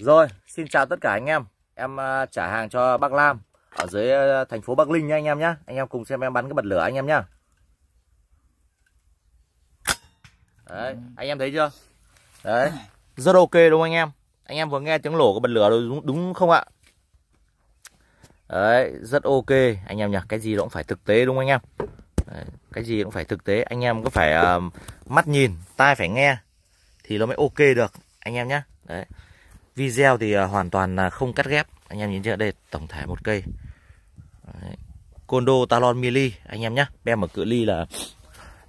Rồi, xin chào tất cả anh em. Em à, trả hàng cho bác Lam ở dưới à, thành phố Bắc Linh nha anh em nhé. Anh em cùng xem em bắn cái bật lửa anh em nhá. Đấy, anh em thấy chưa? Đấy, rất ok đúng không anh em? Anh em vừa nghe tiếng lổ của bật lửa rồi đúng, đúng không ạ? Đấy, rất ok anh em nhỉ. Cái gì cũng phải thực tế đúng không anh em? Đấy, cái gì cũng phải thực tế. Anh em có phải uh, mắt nhìn, tai phải nghe thì nó mới ok được anh em nhé. Đấy. Video thì à, hoàn toàn à, không cắt ghép Anh em nhìn chưa đây tổng thể một cây Đấy. Condo Talon Mili Anh em nhé Em ở cự ly là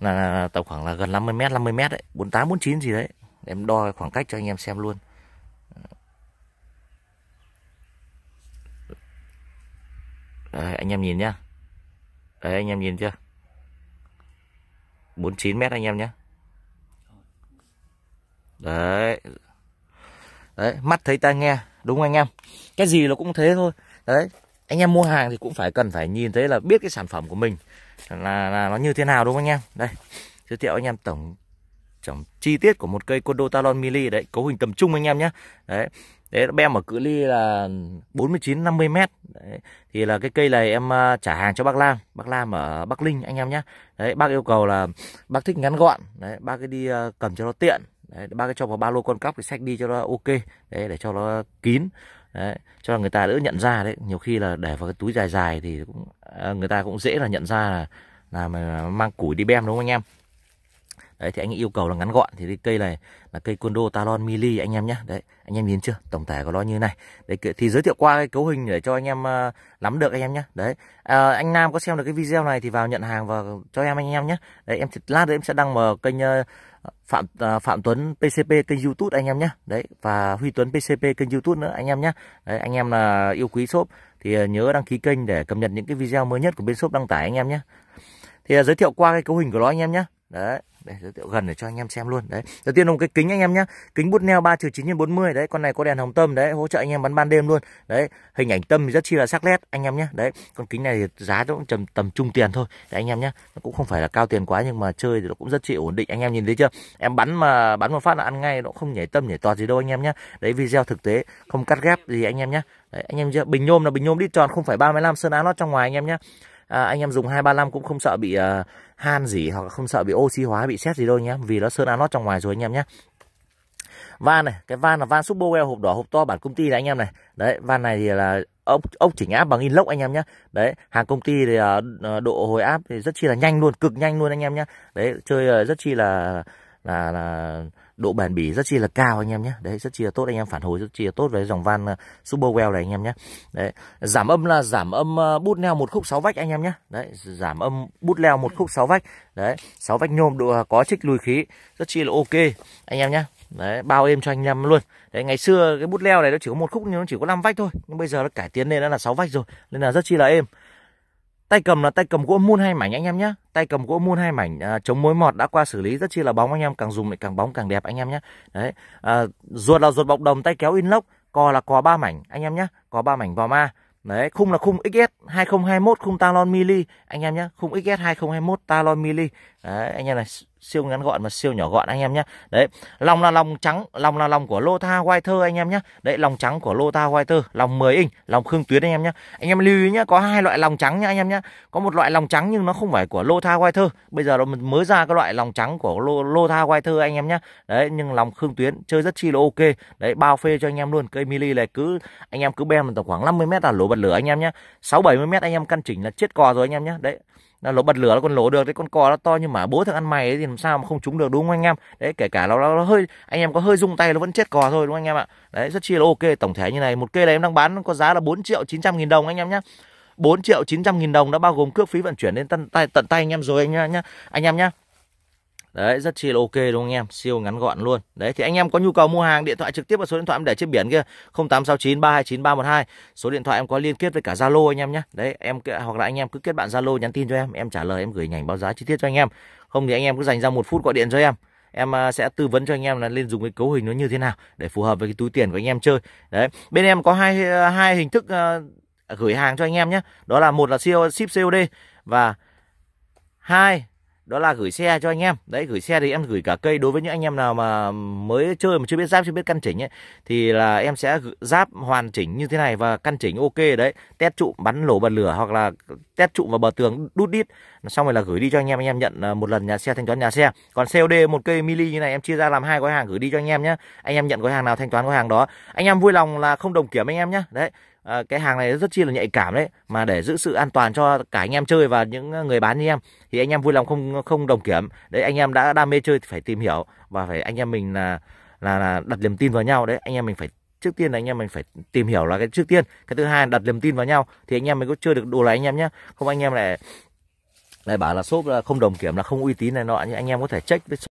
là tầm khoảng là gần 50 m 50 m đấy, 48 49 gì đấy. Em đo khoảng cách cho anh em xem luôn. Đấy, anh em nhìn nhá. Đấy anh em nhìn chưa? 49 m anh em nhé. Đấy đấy mắt thấy tai nghe đúng không anh em cái gì nó cũng thế thôi đấy anh em mua hàng thì cũng phải cần phải nhìn thấy là biết cái sản phẩm của mình là, là nó như thế nào đúng không anh em đây giới thiệu anh em tổng tổng chi tiết của một cây condo talon mili đấy cấu hình tầm trung anh em nhé đấy đấy bem ở cự ly là 49 50 m đấy. thì là cái cây này em à, trả hàng cho bác Lam bác Lam ở Bắc Linh anh em nhé đấy bác yêu cầu là bác thích ngắn gọn đấy bác cứ đi à, cầm cho nó tiện đấy, bác cái cho vào ba lô con cóc thì sách đi cho nó ok đấy, để cho nó kín đấy, cho người ta đỡ nhận ra đấy nhiều khi là để vào cái túi dài dài thì cũng à, người ta cũng dễ là nhận ra là là mang củi đi bem đúng không anh em đấy thì anh yêu cầu là ngắn gọn thì cái cây này là cây condo talon mili anh em nhé đấy anh em nhìn chưa tổng thể của nó như này đấy thì giới thiệu qua cái cấu hình để cho anh em uh, à, nắm được anh em nhé đấy à, anh nam có xem được cái video này thì vào nhận hàng và cho em anh em nhé đấy em lát nữa em sẽ đăng vào kênh uh, Phạm à, Phạm Tuấn PCP kênh YouTube anh em nhé. Đấy và Huy Tuấn PCP kênh YouTube nữa anh em nhé. Đấy, anh em là yêu quý shop thì à, nhớ đăng ký kênh để cập nhật những cái video mới nhất của bên shop đăng tải anh em nhé. Thì à, giới thiệu qua cái cấu hình của nó anh em nhé. Đấy đây giới thiệu gần để cho anh em xem luôn đấy đầu tiên là một cái kính anh em nhé kính bút neo ba trừ chín nhân bốn mươi đấy con này có đèn hồng tâm đấy hỗ trợ anh em bắn ban đêm luôn đấy hình ảnh tâm thì rất chi là sắc nét anh em nhé đấy con kính này thì giá nó cũng tầm tầm trung tiền thôi đấy anh em nhé nó cũng không phải là cao tiền quá nhưng mà chơi thì nó cũng rất chi ổn định anh em nhìn thấy chưa em bắn mà bắn một phát là ăn ngay nó không nhảy tâm nhảy tọt gì đâu anh em nhé đấy video thực tế không cắt ghép gì anh em nhé đấy, anh em chưa bình nhôm là bình nhôm đít tròn không phải 35 sơn á nó trong ngoài anh em nhé à, anh em dùng 235 cũng không sợ bị à, han gì hoặc không sợ bị oxy hóa bị xét gì đâu nhé vì nó sơn anot trong ngoài rồi anh em nhé van này cái van là van super hộp đỏ hộp to bản công ty này anh em này đấy van này thì là ốc ốc chỉnh áp bằng inox anh em nhé đấy hàng công ty thì uh, độ hồi áp thì rất chi là nhanh luôn cực nhanh luôn anh em nhé đấy chơi uh, rất chi là là là độ bền bỉ rất chi là cao anh em nhé đấy rất chi là tốt anh em phản hồi rất chi là tốt với dòng van ờ, Superwell này anh em nhé đấy giảm âm là giảm âm ờ, bút leo một khúc sáu vách anh em nhé đấy giảm âm bút leo một khúc sáu vách đấy sáu vách nhôm độ ờ, có trích lùi khí rất chi là ok anh em nhé đấy bao êm cho anh em luôn đấy ngày xưa cái bút leo này nó chỉ có một khúc nhưng nó chỉ có 5 vách thôi nhưng bây giờ nó cải tiến lên nó là 6 vách rồi nên là rất chi là êm Tay cầm là tay cầm gỗ mun hai mảnh anh em nhé. Tay cầm gỗ mun hai mảnh à, chống mối mọt đã qua xử lý rất chi là bóng anh em, càng dùng lại càng bóng càng đẹp anh em nhé. Đấy. À, ruột là ruột bọc đồng, tay kéo inox, cò là cò ba mảnh anh em nhé. Cò ba mảnh vào ma. Đấy, khung là khung XS 2021 khung Talon Mili anh em nhé, khung XS 2021 Talon Mili. Đấy anh em này siêu ngắn gọn và siêu nhỏ gọn anh em nhé đấy lòng là lòng trắng lòng là lòng của Lota Whiter anh em nhé đấy lòng trắng của Lota Whiter lòng 10 inch lòng khương tuyến anh em nhé anh em lưu ý nhé có hai loại lòng trắng nhá anh em nhé có một loại lòng trắng nhưng nó không phải của Lota Whiter bây giờ nó mới ra cái loại lòng trắng của Lota Whiter anh em nhé đấy nhưng lòng khương tuyến chơi rất chi là ok đấy bao phê cho anh em luôn cây mili này cứ anh em cứ bem tầm khoảng 50 mét là lỗ bật lửa anh em nhé 6 70 mét anh em căn chỉnh là chết cò rồi anh em nhé đấy là lỗ bật lửa nó còn nổ được đấy con cò nó to nhưng mà bố thằng ăn mày ấy thì làm sao mà không trúng được đúng không anh em đấy kể cả nó, nó, nó hơi anh em có hơi rung tay nó vẫn chết cò thôi đúng không anh em ạ đấy rất chi là ok tổng thể như này một cây này em đang bán có giá là 4 triệu 900 nghìn đồng anh em nhé 4 triệu 900 nghìn đồng đã bao gồm cước phí vận chuyển đến tận tay tận tay anh em rồi anh em nhé anh em nhé Đấy, rất chi là ok đúng không anh em? Siêu ngắn gọn luôn. Đấy thì anh em có nhu cầu mua hàng điện thoại trực tiếp vào số điện thoại em để trên biển kia 0869 329 312. Số điện thoại em có liên kết với cả Zalo anh em nhé. Đấy, em hoặc là anh em cứ kết bạn Zalo nhắn tin cho em, em trả lời em gửi hình ảnh báo giá chi tiết cho anh em. Không thì anh em cứ dành ra một phút gọi điện cho em em à, sẽ tư vấn cho anh em là nên dùng cái cấu hình nó như thế nào để phù hợp với cái túi tiền của anh em chơi đấy bên em có hai à, hai hình thức à, gửi hàng cho anh em nhé đó là một là ship COD và hai đó là gửi xe cho anh em đấy gửi xe thì em gửi cả cây đối với những anh em nào mà mới chơi mà chưa biết giáp chưa biết căn chỉnh ấy thì là em sẽ giáp hoàn chỉnh như thế này và căn chỉnh ok đấy test trụ bắn lổ bật lửa hoặc là test trụ vào bờ tường đút đít xong rồi là gửi đi cho anh em anh em nhận à, một lần nhà xe thanh toán nhà xe còn COD một cây mili như này em chia ra làm hai gói hàng gửi đi cho anh em nhé anh em nhận gói hàng nào thanh toán gói hàng đó anh em vui lòng là không đồng kiểm anh em nhé đấy cái hàng này rất chi là nhạy cảm đấy mà để giữ sự an toàn cho cả anh em chơi và những người bán như em thì anh em vui lòng không không đồng kiểm đấy anh em đã đam mê chơi thì phải tìm hiểu và phải anh em mình là là, là đặt niềm tin vào nhau đấy anh em mình phải trước tiên là anh em mình phải tìm hiểu là cái trước tiên cái thứ hai là đặt niềm tin vào nhau thì anh em mình có chơi được đồ là anh em nhé không anh em lại lại bảo là shop là không đồng kiểm là không uy tín này nọ nhưng anh em có thể check với